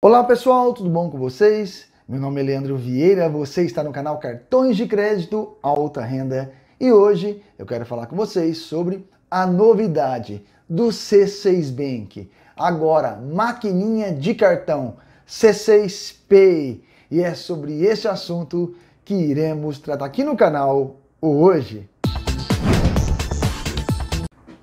Olá pessoal, tudo bom com vocês? Meu nome é Leandro Vieira, você está no canal Cartões de Crédito Alta Renda e hoje eu quero falar com vocês sobre a novidade do C6 Bank. Agora, maquininha de cartão C6 Pay. E é sobre esse assunto que iremos tratar aqui no canal hoje.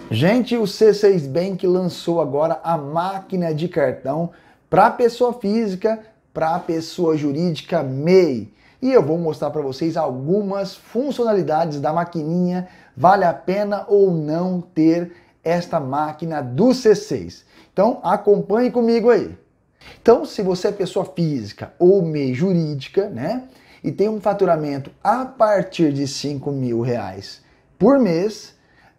Gente, o C6 Bank lançou agora a máquina de cartão para pessoa física, para pessoa jurídica MEI. E eu vou mostrar para vocês algumas funcionalidades da maquininha, vale a pena ou não ter esta máquina do C6. Então acompanhe comigo aí. Então, se você é pessoa física ou MEI jurídica, né, e tem um faturamento a partir de cinco mil reais por mês,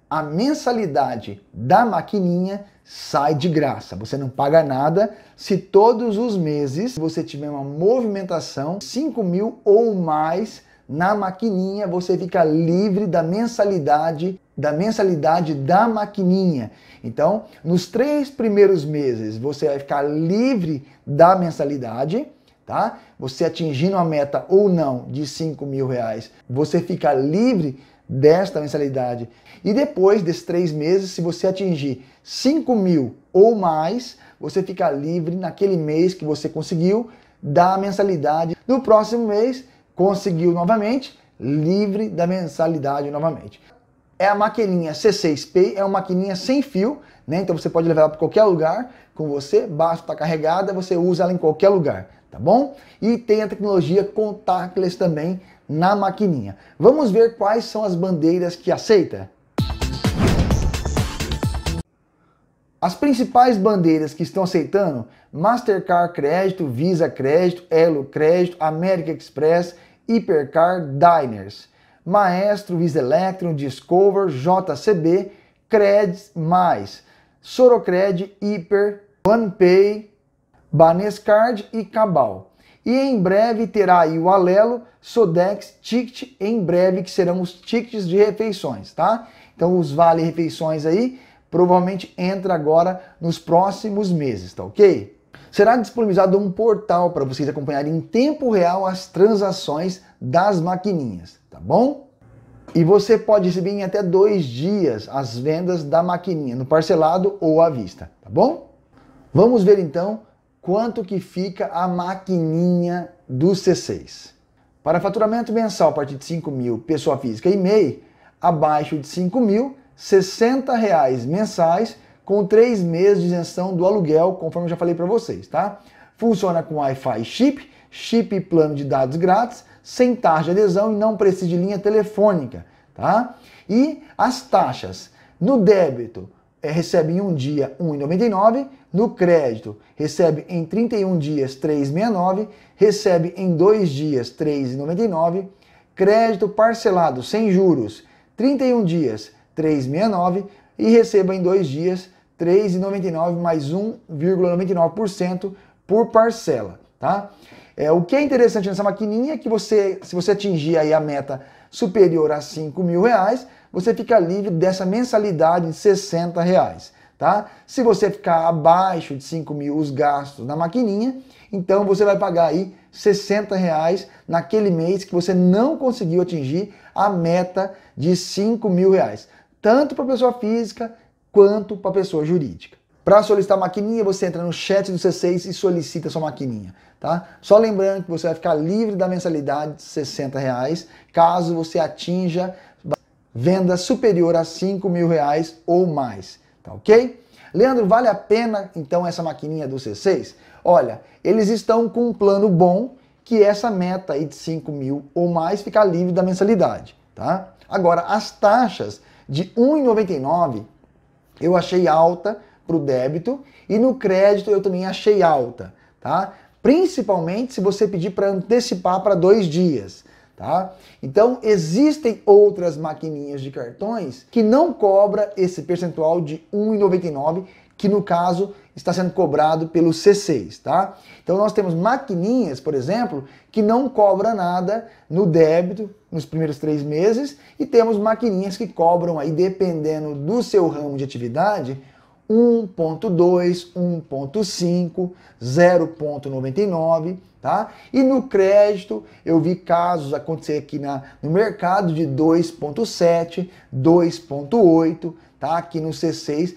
a mensalidade da maquininha sai de graça. Você não paga nada se todos os meses você tiver uma movimentação 5 mil ou mais na maquininha, você fica livre da mensalidade da mensalidade da maquininha. Então, nos três primeiros meses você vai ficar livre da mensalidade, tá? Você atingindo a meta ou não de 5 mil reais, você fica livre desta mensalidade. E depois desses três meses, se você atingir 5 mil ou mais, você fica livre naquele mês que você conseguiu da mensalidade. No próximo mês, conseguiu novamente, livre da mensalidade novamente. É a maquininha c 6 p é uma maquininha sem fio, né? Então você pode levar para qualquer lugar com você, basta estar tá carregada, você usa ela em qualquer lugar, tá bom? E tem a tecnologia contactless também, na maquininha. Vamos ver quais são as bandeiras que aceita? As principais bandeiras que estão aceitando: Mastercard Crédito, Visa Crédito, Elo Crédito, American Express, Hipercar, Diners, Maestro, Visa Electron, Discover, JCB, Creds Mais, Sorocred, Hiper, OnePay, Banescard e Cabal. E em breve terá aí o Alelo, Sodex, Ticket, em breve que serão os tickets de refeições, tá? Então os vale refeições aí provavelmente entra agora nos próximos meses, tá OK? Será disponibilizado um portal para vocês acompanharem em tempo real as transações das maquininhas, tá bom? E você pode receber em até dois dias as vendas da maquininha no parcelado ou à vista, tá bom? Vamos ver então quanto que fica a maquininha do C6. Para faturamento mensal a partir de 5 mil, pessoa física e MEI, abaixo de 5 mil, 60 reais mensais com 3 meses de isenção do aluguel, conforme eu já falei para vocês, tá? Funciona com Wi-Fi chip, chip plano de dados grátis, sem taxa de adesão e não precisa de linha telefônica, tá? E as taxas no débito é, recebe em um dia R$ 1,99, no crédito recebe em 31 dias R$ 3,69, recebe em dois dias R$ 3,99, crédito parcelado sem juros 31 dias R$ 3,69 e receba em dois dias R$ 3,99 mais 1,99% por parcela, tá? É, o que é interessante nessa maquininha é que você, se você atingir aí a meta superior a 5 mil reais, você fica livre dessa mensalidade de 60 reais. Tá? Se você ficar abaixo de 5 mil os gastos na maquininha, então você vai pagar aí 60 reais naquele mês que você não conseguiu atingir a meta de 5 mil reais, tanto para pessoa física quanto para pessoa jurídica. Para solicitar maquininha, você entra no chat do C6 e solicita sua maquininha, tá? Só lembrando que você vai ficar livre da mensalidade de 60 reais, caso você atinja venda superior a 5 mil reais ou mais, tá ok? Leandro, vale a pena então essa maquininha do C6? Olha, eles estão com um plano bom que é essa meta aí de 5 mil ou mais ficar livre da mensalidade, tá? Agora, as taxas de 1,99 eu achei alta para o débito e no crédito eu também achei alta, tá? Principalmente se você pedir para antecipar para dois dias, tá? Então existem outras maquininhas de cartões que não cobra esse percentual de 1,99 que no caso está sendo cobrado pelo C6, tá? Então nós temos maquininhas, por exemplo, que não cobra nada no débito nos primeiros três meses e temos maquininhas que cobram aí, dependendo do seu ramo de atividade, 1.2, 1.5, 0.99, tá? E no crédito, eu vi casos acontecer aqui na, no mercado de 2.7, 2.8, tá? Aqui no C6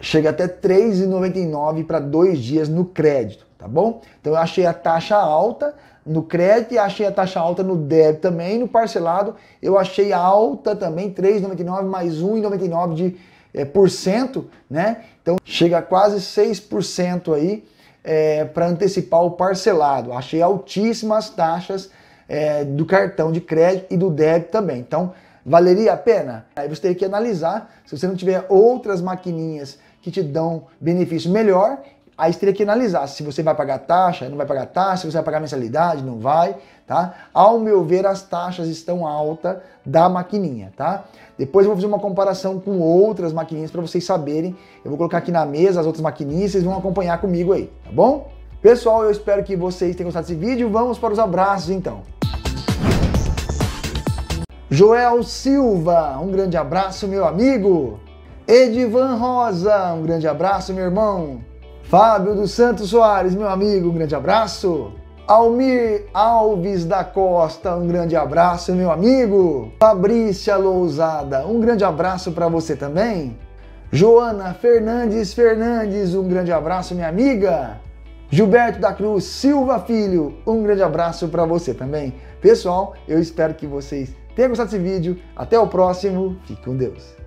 chega até 3.99 para dois dias no crédito, tá bom? Então eu achei a taxa alta no crédito e achei a taxa alta no débito também, no parcelado eu achei alta também, 3.99 mais 1.99 de é, por cento, né? Então chega a quase 6% aí é, para antecipar o parcelado. Achei altíssimas taxas é, do cartão de crédito e do débito também. Então valeria a pena? Aí você teria que analisar se você não tiver outras maquininhas que te dão benefício melhor Aí você teria que analisar se você vai pagar taxa, não vai pagar taxa, se você vai pagar mensalidade, não vai, tá? Ao meu ver, as taxas estão alta da maquininha, tá? Depois eu vou fazer uma comparação com outras maquininhas para vocês saberem. Eu vou colocar aqui na mesa as outras maquininhas, vocês vão acompanhar comigo aí, tá bom? Pessoal, eu espero que vocês tenham gostado desse vídeo. Vamos para os abraços então. Joel Silva, um grande abraço, meu amigo. Edivan Rosa, um grande abraço, meu irmão. Fábio dos Santos Soares, meu amigo, um grande abraço. Almir Alves da Costa, um grande abraço, meu amigo. Fabrícia Lousada, um grande abraço para você também. Joana Fernandes Fernandes, um grande abraço, minha amiga. Gilberto da Cruz Silva Filho, um grande abraço para você também. Pessoal, eu espero que vocês tenham gostado desse vídeo. Até o próximo. Fique com Deus.